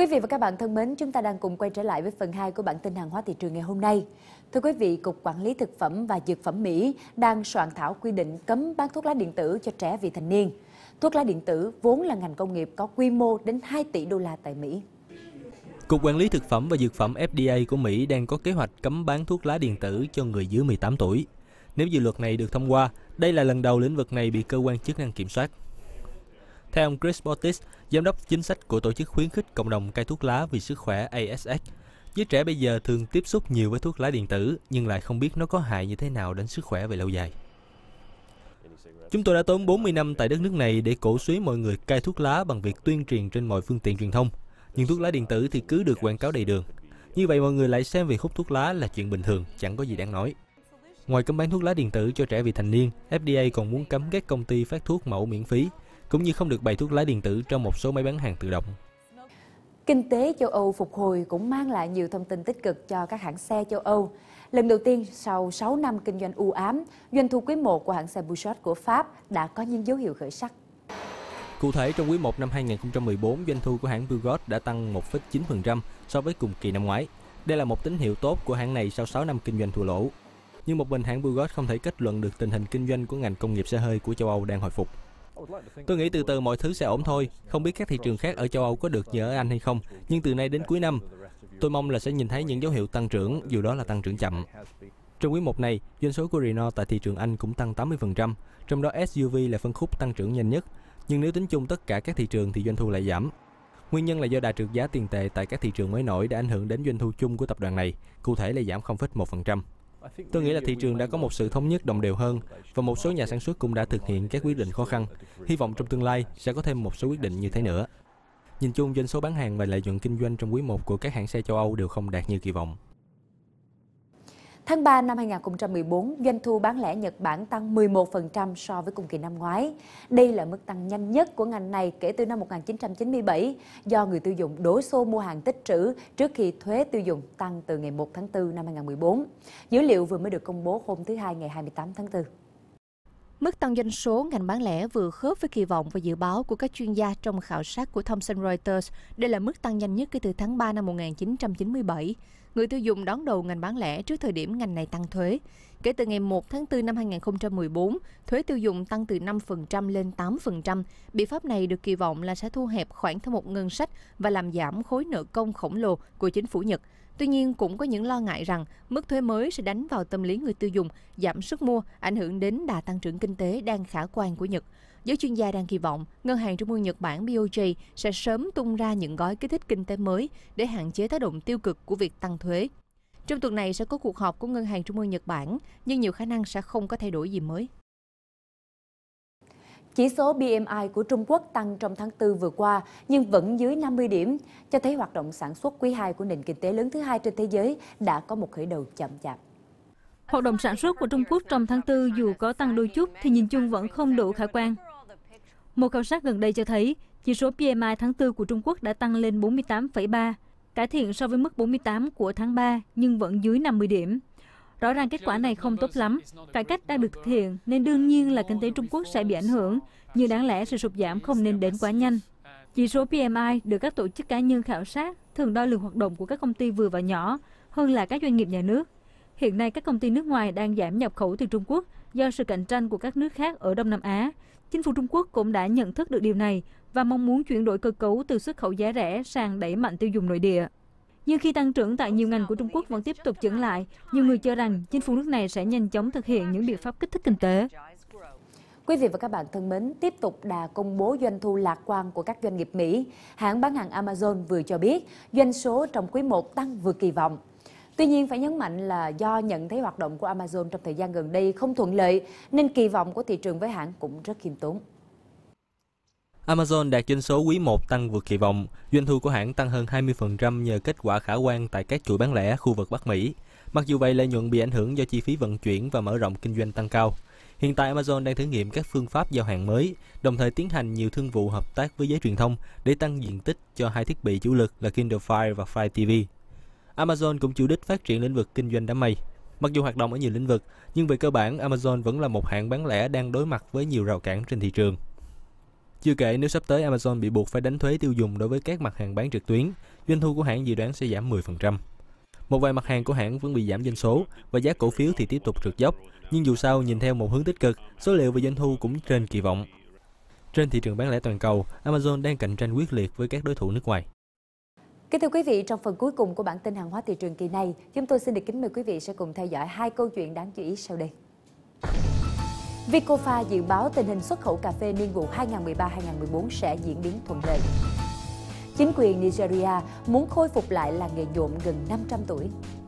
Quý vị và các bạn thân mến, chúng ta đang cùng quay trở lại với phần 2 của bản tin hàng hóa thị trường ngày hôm nay. Thưa quý vị, Cục Quản lý Thực phẩm và Dược phẩm Mỹ đang soạn thảo quy định cấm bán thuốc lá điện tử cho trẻ vị thành niên. Thuốc lá điện tử vốn là ngành công nghiệp có quy mô đến 2 tỷ đô la tại Mỹ. Cục Quản lý Thực phẩm và Dược phẩm FDA của Mỹ đang có kế hoạch cấm bán thuốc lá điện tử cho người dưới 18 tuổi. Nếu dự luật này được thông qua, đây là lần đầu lĩnh vực này bị cơ quan chức năng kiểm soát. Theo ông Chris Bottis, giám đốc chính sách của tổ chức khuyến khích cộng đồng cai thuốc lá vì sức khỏe ASX, giới trẻ bây giờ thường tiếp xúc nhiều với thuốc lá điện tử nhưng lại không biết nó có hại như thế nào đến sức khỏe về lâu dài. Chúng tôi đã tốn 40 năm tại đất nước này để cổ suý mọi người cai thuốc lá bằng việc tuyên truyền trên mọi phương tiện truyền thông. Nhưng thuốc lá điện tử thì cứ được quảng cáo đầy đường. Như vậy mọi người lại xem việc hút thuốc lá là chuyện bình thường, chẳng có gì đáng nói. Ngoài cấm bán thuốc lá điện tử cho trẻ vị thành niên, FDA còn muốn cấm các công ty phát thuốc mẫu miễn phí, cũng như không được bày thuốc lá điện tử trong một số máy bán hàng tự động. Kinh tế châu Âu phục hồi cũng mang lại nhiều thông tin tích cực cho các hãng xe châu Âu. Lần đầu tiên sau 6 năm kinh doanh u ám, doanh thu quý 1 của hãng xe Peugeot của Pháp đã có những dấu hiệu khởi sắc. Cụ thể, trong quý 1 năm 2014, doanh thu của hãng Peugeot đã tăng 1,9% so với cùng kỳ năm ngoái. Đây là một tín hiệu tốt của hãng này sau 6 năm kinh doanh thua lỗ. Nhưng một mình hãng Peugeot không thể kết luận được tình hình kinh doanh của ngành công nghiệp xe hơi của châu Âu đang hồi phục. Tôi nghĩ từ từ mọi thứ sẽ ổn thôi. Không biết các thị trường khác ở châu Âu có được như ở Anh hay không, nhưng từ nay đến cuối năm, tôi mong là sẽ nhìn thấy những dấu hiệu tăng trưởng, dù đó là tăng trưởng chậm. Trong quý một này, doanh số của Renault tại thị trường Anh cũng tăng 80%, trong đó SUV là phân khúc tăng trưởng nhanh nhất, nhưng nếu tính chung tất cả các thị trường thì doanh thu lại giảm. Nguyên nhân là do đà trượt giá tiền tệ tại các thị trường mới nổi đã ảnh hưởng đến doanh thu chung của tập đoàn này, cụ thể là giảm 0,1%. Tôi nghĩ là thị trường đã có một sự thống nhất đồng đều hơn và một số nhà sản xuất cũng đã thực hiện các quyết định khó khăn. Hy vọng trong tương lai sẽ có thêm một số quyết định như thế nữa. Nhìn chung doanh số bán hàng và lợi nhuận kinh doanh trong quý 1 của các hãng xe châu Âu đều không đạt như kỳ vọng. Tháng 3 năm 2014, doanh thu bán lẻ Nhật Bản tăng 11% so với cùng kỳ năm ngoái. Đây là mức tăng nhanh nhất của ngành này kể từ năm 1997 do người tiêu dùng đổ xô mua hàng tích trữ trước khi thuế tiêu dùng tăng từ ngày 1 tháng 4 năm 2014. Dữ liệu vừa mới được công bố hôm thứ Hai ngày 28 tháng 4. Mức tăng doanh số ngành bán lẻ vừa khớp với kỳ vọng và dự báo của các chuyên gia trong khảo sát của Thomson Reuters. Đây là mức tăng nhanh nhất kể từ tháng 3 năm 1997. Người tiêu dùng đón đầu ngành bán lẻ trước thời điểm ngành này tăng thuế. Kể từ ngày 1 tháng 4 năm 2014, thuế tiêu dùng tăng từ 5% lên 8%. Biện pháp này được kỳ vọng là sẽ thu hẹp khoản thâm hụt ngân sách và làm giảm khối nợ công khổng lồ của chính phủ Nhật. Tuy nhiên, cũng có những lo ngại rằng mức thuế mới sẽ đánh vào tâm lý người tiêu dùng, giảm sức mua, ảnh hưởng đến đà tăng trưởng kinh tế đang khả quan của Nhật. Giới chuyên gia đang kỳ vọng Ngân hàng Trung ương Nhật Bản BOJ sẽ sớm tung ra những gói kích thích kinh tế mới để hạn chế tác động tiêu cực của việc tăng thuế. Trong tuần này sẽ có cuộc họp của Ngân hàng Trung ương Nhật Bản, nhưng nhiều khả năng sẽ không có thay đổi gì mới. Chỉ số BMI của Trung Quốc tăng trong tháng 4 vừa qua nhưng vẫn dưới 50 điểm, cho thấy hoạt động sản xuất quý 2 của nền kinh tế lớn thứ hai trên thế giới đã có một khởi đầu chậm chạp. Hoạt động sản xuất của Trung Quốc trong tháng 4 dù có tăng đôi chút thì nhìn chung vẫn không đủ khả quan. Một khảo sát gần đây cho thấy chỉ số PMI tháng 4 của Trung Quốc đã tăng lên 48,3 cải thiện so với mức 48 của tháng 3 nhưng vẫn dưới 50 điểm. Rõ ràng kết quả này không tốt lắm, cải cách đang được thực hiện nên đương nhiên là kinh tế Trung Quốc sẽ bị ảnh hưởng, nhưng đáng lẽ sự sụt giảm không nên đến quá nhanh. Chỉ số PMI được các tổ chức cá nhân khảo sát thường đo lường hoạt động của các công ty vừa và nhỏ hơn là các doanh nghiệp nhà nước. Hiện nay các công ty nước ngoài đang giảm nhập khẩu từ Trung Quốc do sự cạnh tranh của các nước khác ở Đông Nam Á, Chính phủ Trung Quốc cũng đã nhận thức được điều này và mong muốn chuyển đổi cơ cấu từ xuất khẩu giá rẻ sang đẩy mạnh tiêu dùng nội địa. Nhưng khi tăng trưởng tại nhiều ngành của Trung Quốc vẫn tiếp tục chững lại, nhiều người cho rằng chính phủ nước này sẽ nhanh chóng thực hiện những biện pháp kích thích kinh tế. Quý vị và các bạn thân mến, tiếp tục đà công bố doanh thu lạc quan của các doanh nghiệp Mỹ. Hãng bán hàng Amazon vừa cho biết doanh số trong quý 1 tăng vượt kỳ vọng Tuy nhiên phải nhấn mạnh là do nhận thấy hoạt động của Amazon trong thời gian gần đây không thuận lợi nên kỳ vọng của thị trường với hãng cũng rất khiêm tốn. Amazon đạt doanh số quý 1 tăng vượt kỳ vọng, doanh thu của hãng tăng hơn 20% nhờ kết quả khả quan tại các chuỗi bán lẻ khu vực Bắc Mỹ. Mặc dù vậy lợi nhuận bị ảnh hưởng do chi phí vận chuyển và mở rộng kinh doanh tăng cao. Hiện tại Amazon đang thử nghiệm các phương pháp giao hàng mới, đồng thời tiến hành nhiều thương vụ hợp tác với giới truyền thông để tăng diện tích cho hai thiết bị chủ lực là Kindle Fire và Fire TV. Amazon cũng chủ đích phát triển lĩnh vực kinh doanh đám mây. Mặc dù hoạt động ở nhiều lĩnh vực, nhưng về cơ bản Amazon vẫn là một hãng bán lẻ đang đối mặt với nhiều rào cản trên thị trường. Chưa kể nếu sắp tới Amazon bị buộc phải đánh thuế tiêu dùng đối với các mặt hàng bán trực tuyến, doanh thu của hãng dự đoán sẽ giảm 10%. Một vài mặt hàng của hãng vẫn bị giảm doanh số và giá cổ phiếu thì tiếp tục trượt dốc, nhưng dù sao nhìn theo một hướng tích cực, số liệu về doanh thu cũng trên kỳ vọng. Trên thị trường bán lẻ toàn cầu, Amazon đang cạnh tranh quyết liệt với các đối thủ nước ngoài. Kính thưa quý vị, trong phần cuối cùng của bản tin hàng hóa thị trường kỳ này, chúng tôi xin được kính mời quý vị sẽ cùng theo dõi hai câu chuyện đáng chú ý sau đây. Vicofa dự báo tình hình xuất khẩu cà phê niên vụ 2013-2014 sẽ diễn biến thuận lợi. Chính quyền Nigeria muốn khôi phục lại làng nghề nhuộm gần 500 tuổi.